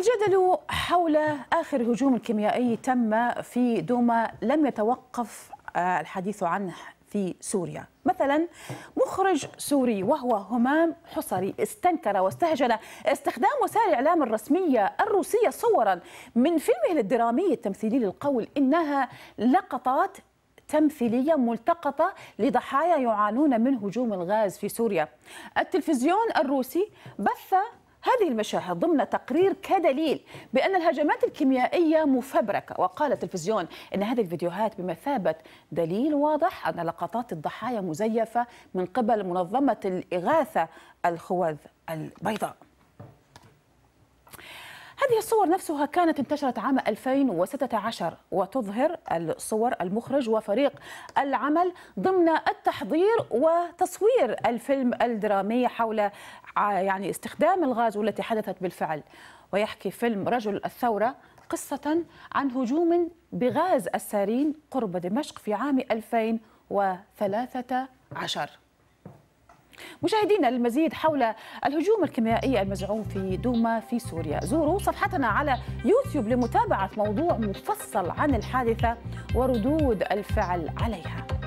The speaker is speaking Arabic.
الجدل حول آخر هجوم كيميائي تم في دوما لم يتوقف آه، الحديث عنه في سوريا مثلا مخرج سوري وهو همام حصري استنكر واستهجن استخدام وسائل الإعلام الرسمية الروسية صورا من فيلمه الدرامي التمثيلي للقول إنها لقطات تمثيلية ملتقطة لضحايا يعانون من هجوم الغاز في سوريا التلفزيون الروسي بث هذه المشاهد ضمن تقرير كدليل بأن الهجمات الكيميائية مفبركة وقال التلفزيون أن هذه الفيديوهات بمثابة دليل واضح أن لقطات الضحايا مزيفة من قبل منظمة الإغاثة الخوذ البيضاء هذه الصور نفسها كانت انتشرت عام 2016 وتظهر الصور المخرج وفريق العمل ضمن التحضير وتصوير الفيلم الدرامي حول يعني استخدام الغاز والتي حدثت بالفعل ويحكي فيلم رجل الثورة قصة عن هجوم بغاز السارين قرب دمشق في عام 2013 مشاهدينا المزيد حول الهجوم الكيميائي المزعوم في دوما في سوريا زوروا صفحتنا على يوتيوب لمتابعة موضوع مفصل عن الحادثة وردود الفعل عليها